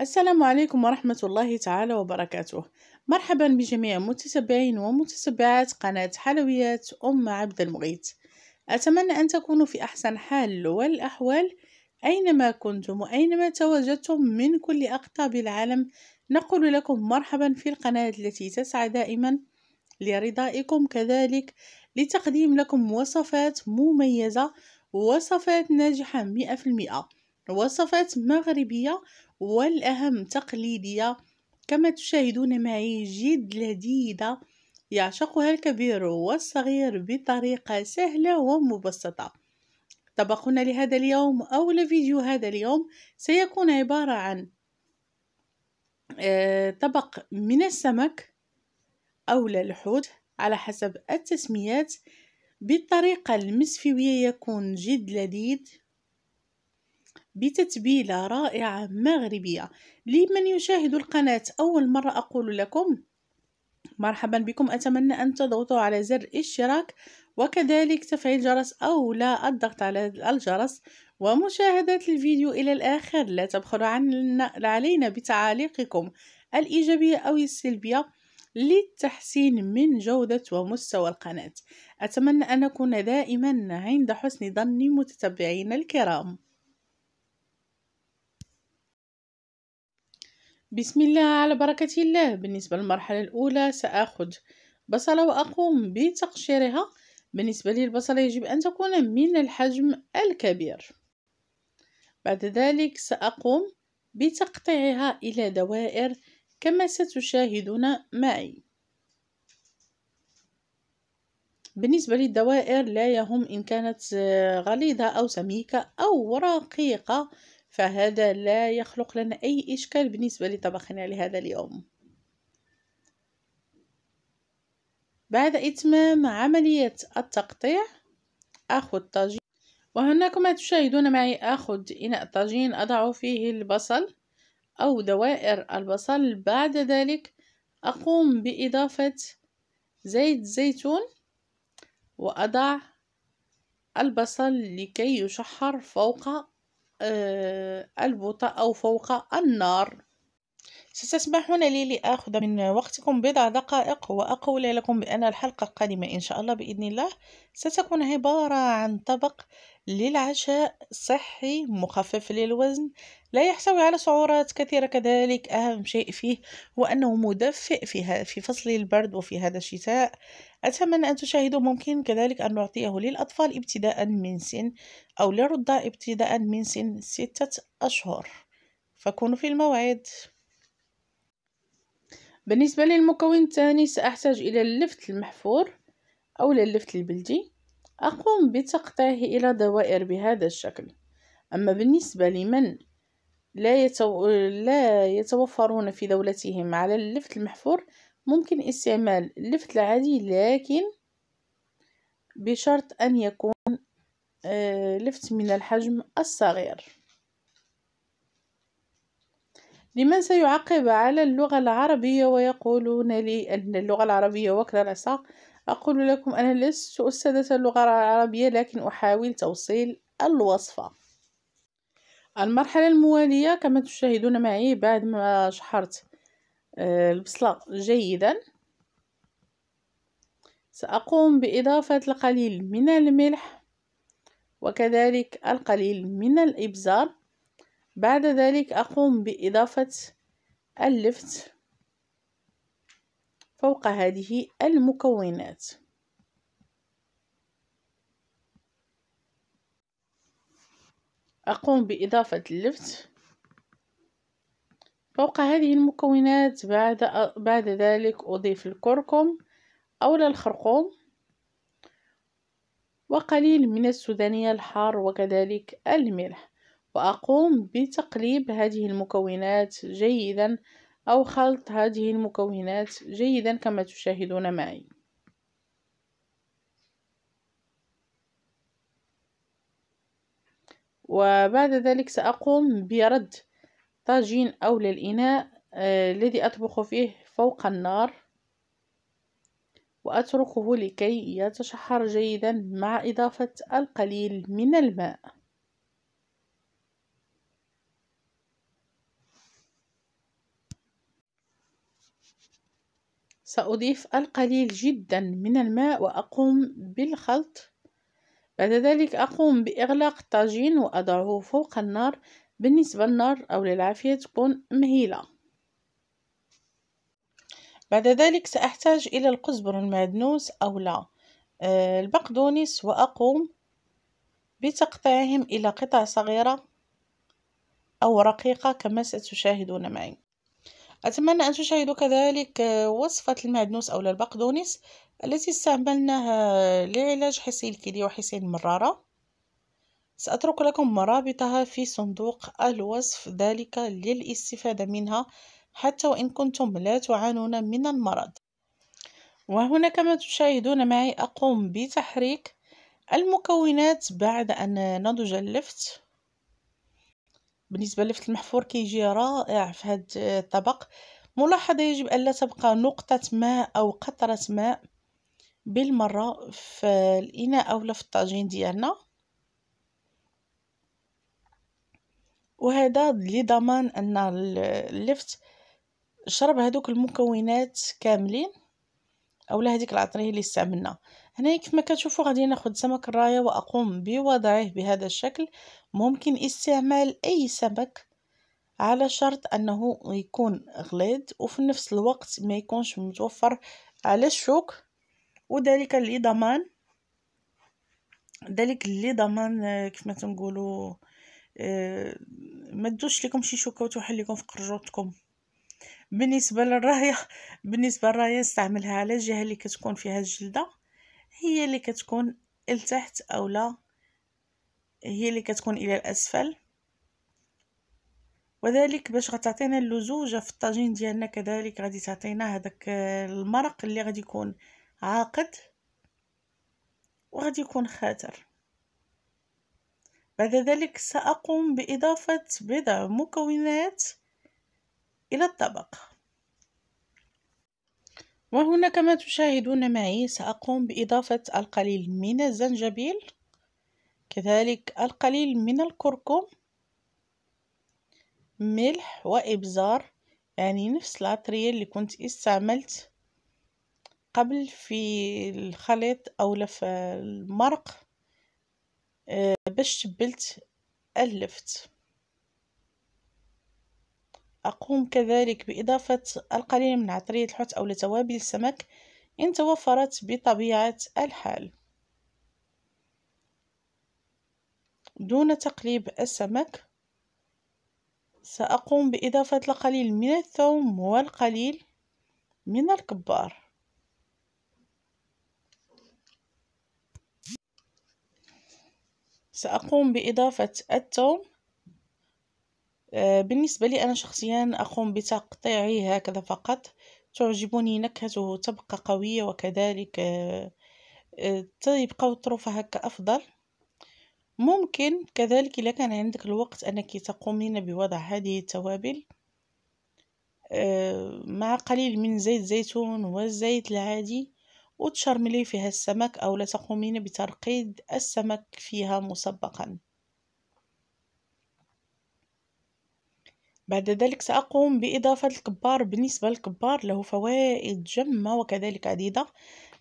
السلام عليكم ورحمة الله تعالى وبركاته مرحبا بجميع متتبعين ومتتبعات قناة حلويات أم عبد المغيث أتمنى أن تكونوا في أحسن حال والأحوال أينما كنتم وأينما تواجدتم من كل أقطاب العالم نقول لكم مرحبا في القناة التي تسعى دائما لرضائكم كذلك لتقديم لكم وصفات مميزة وصفات ناجحة مئة في المئة وصفات مغربية والأهم تقليدية كما تشاهدون معي جد لذيذة يعشقها الكبير والصغير بطريقة سهلة ومبسطة طبقنا لهذا اليوم أو لفيديو هذا اليوم سيكون عبارة عن آه، طبق من السمك أو الحوت على حسب التسميات بالطريقة المسفوية يكون جد لذيذ بتتبيلة رائعة مغربية لمن يشاهد القناة أول مرة أقول لكم مرحبا بكم أتمنى أن تضغطوا على زر اشتراك وكذلك تفعيل جرس أو لا الضغط على الجرس ومشاهدة الفيديو إلى الآخر لا تبخلوا علينا بتعاليقكم الإيجابية أو السلبية للتحسين من جودة ومستوى القناة أتمنى أن أكون دائما عند حسن ظن متتبعين الكرام بسم الله على بركة الله بالنسبة للمرحلة الأولى سأخذ بصلة وأقوم بتقشيرها بالنسبة للبصلة يجب أن تكون من الحجم الكبير بعد ذلك سأقوم بتقطيعها إلى دوائر كما ستشاهدون معي بالنسبة للدوائر لا يهم إن كانت غليظة أو سميكة أو رقيقة فهذا لا يخلق لنا أي إشكال بالنسبة لطبخنا لهذا اليوم بعد إتمام عملية التقطيع أخذ طاجين وهنا كما تشاهدون معي أخذ إناء طاجين أضع فيه البصل أو دوائر البصل بعد ذلك أقوم بإضافة زيت زيتون وأضع البصل لكي يشحر فوق آه، البوطة أو فوق النار ستسمحون لي لآخذ من وقتكم بضع دقائق وأقول لكم بأن الحلقة القادمة إن شاء الله بإذن الله ستكون عبارة عن طبق للعشاء صحي مخفف للوزن لا يحتوي على سعرات كثيرة كذلك أهم شيء فيه هو أنه مدفئ في, في فصل البرد وفي هذا الشتاء أتمنى أن تشاهدوا ممكن كذلك أن نعطيه للأطفال ابتداء من سن أو للرضع ابتداء من سن ستة أشهر فكونوا في الموعد بالنسبة للمكون الثاني سأحتاج إلى اللفت المحفور أو اللفت البلدي أقوم بتقطيعه إلى دوائر بهذا الشكل أما بالنسبة لمن لا, يتو... لا يتوفرون في دولتهم على اللفت المحفور ممكن استعمال اللفت العادي لكن بشرط أن يكون آه، لفت من الحجم الصغير لمن سيعقب على اللغة العربية ويقولون لي أن اللغة العربية وكل العصا أقول لكم أنا لست أستاذة اللغة العربية لكن أحاول توصيل الوصفة المرحلة الموالية كما تشاهدون معي بعد ما شحرت آه، البصلة جيدا سأقوم بإضافة القليل من الملح وكذلك القليل من الإبزار بعد ذلك أقوم بإضافة اللفت فوق هذه المكونات أقوم بإضافة اللفت فوق هذه المكونات بعد, بعد ذلك أضيف الكركم أو الخرقوم وقليل من السودانية الحار وكذلك الملح وأقوم بتقليب هذه المكونات جيدا أو خلط هذه المكونات جيدا كما تشاهدون معي وبعد ذلك سأقوم برد طاجين أو للإناء آه، الذي أطبخ فيه فوق النار وأتركه لكي يتشحر جيدا مع إضافة القليل من الماء سأضيف القليل جدا من الماء وأقوم بالخلط بعد ذلك أقوم بإغلاق الطاجين وأضعه فوق النار بالنسبة للنار أو للعافية تكون مهيلة بعد ذلك سأحتاج إلى القزبر المعدنوس أو لا آه، البقدونس وأقوم بتقطيعهم إلى قطع صغيرة أو رقيقة كما ستشاهدون معي أتمنى أن تشاهدوا كذلك آه، وصفة المعدنوس أو البقدونس التي استعملناها لعلاج حصي الكلي وحصي المرارة سأترك لكم مرابطها في صندوق الوصف ذلك للاستفادة منها حتى وإن كنتم لا تعانون من المرض وهنا كما تشاهدون معي أقوم بتحريك المكونات بعد أن نضج اللفت بالنسبة للفت المحفور كيجي رائع في هذا الطبق ملاحظة يجب أن لا تبقى نقطة ماء أو قطرة ماء بالمرة في الإناء أو في الطاجين ديالنا وهذا لضمان ان اللفت شرب هذوك المكونات كاملين اولا هذيك العطريه اللي استعملنا هنا كما كتشوفوا غادي ناخذ سمك الرايه واقوم بوضعه بهذا الشكل ممكن استعمال اي سمك على شرط انه يكون غليظ وفي نفس الوقت ما يكونش متوفر على الشوك وذلك لضمان ذلك لضمان آه، ما تنقولوا آه، ما تدوش لكم شي شوكوت لكم في قرجوتكم بالنسبه للرايه بالنسبه للرايه نستعملها على الجهه اللي كتكون فيها الجلده هي اللي كتكون لتحت اولا هي اللي كتكون الى الاسفل وذلك باش غتعطينا اللزوجه في الطاجين ديالنا كذلك غادي تعطينا هذاك آه، المرق اللي غادي يكون عاقد وغادي يكون خاتر بعد ذلك سأقوم بإضافة بضع مكونات إلى الطبق وهنا كما تشاهدون معي سأقوم بإضافة القليل من الزنجبيل كذلك القليل من الكركم ملح وإبزار يعني نفس العطرية اللي كنت استعملت قبل في الخليط أو في المرق آه، باش تبلت ألفت أقوم كذلك بإضافة القليل من عطرية الحوت أو لتوابل السمك إن توفرت بطبيعة الحال دون تقليب السمك سأقوم بإضافة القليل من الثوم والقليل من الكبار سأقوم بإضافة الثوم آه، بالنسبة لي أنا شخصيا أقوم بتقطيعه هكذا فقط تعجبني نكهته تبقى قوية وكذلك آه، آه، تبقى الطرفة هكا أفضل ممكن كذلك إذا كان عندك الوقت أنك تقومين بوضع هذه التوابل مع قليل من زيت زيتون والزيت العادي وتشرملي فيها السمك أو لا تقومين بترقيد السمك فيها مسبقا بعد ذلك سأقوم بإضافة الكبار بالنسبة للكبار له فوائد جمة وكذلك عديدة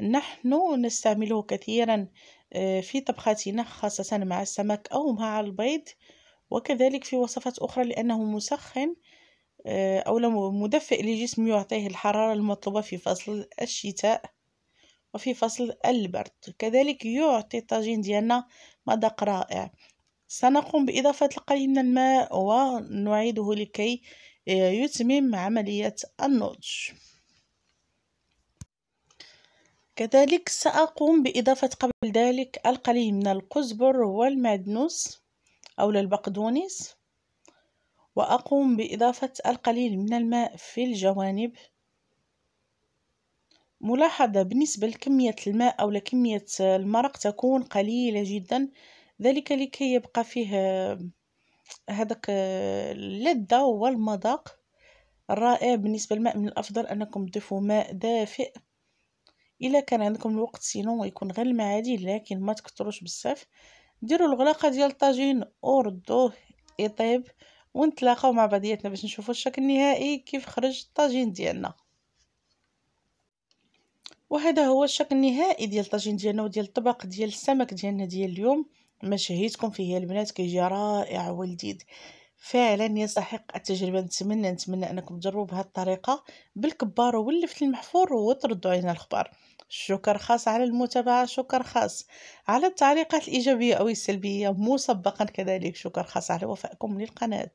نحن نستعمله كثيرا آه، في طبختنا خاصة مع السمك أو مع البيض وكذلك في وصفات أخرى لأنه مسخن آه، أو مدفئ لجسم يعطيه الحرارة المطلوبة في فصل الشتاء وفي فصل البرد كذلك يعطي الطاجين ديالنا مذاق رائع سنقوم بإضافة القليل من الماء ونعيده لكي آه، يتمم عملية النضج كذلك سأقوم بإضافة قبل ذلك القليل من القزبر والمعدنوس أو البقدونس وأقوم بإضافة القليل من الماء في الجوانب ملاحظة بالنسبة لكمية الماء أو لكمية المرق تكون قليلة جدا ذلك لكي يبقى فيه آه، هذاك آه، اللذة والمذاق الرائع بالنسبة للماء من الأفضل أنكم تضيفوا ماء دافئ إلا كان عندكم الوقت سينو يكون غير المعادي لكن ما تكتروش بزاف ديروا الغلاقة ديال الطاجين وردوه يطيب ونتلاقاو مع بعضياتنا باش نشوفوا الشكل النهائي كيف خرج الطاجين ديالنا وهذا هو الشكل النهائي ديال الطاجين ديالنا وديال الطبق ديال السمك ديالنا ديال اليوم ما شهيتكم فيه البنات كيجي رائع ولذيذ فعلا يستحق التجربه نتمنى نتمنى انكم تجربوا بهذه الطريقه بالكبار واللفت المحفور وتردوا علينا الخبر شكر خاص على المتابعه شكر خاص على التعليقات الايجابيه او السلبيه مسبقا كذلك شكر خاص على وفائكم للقناه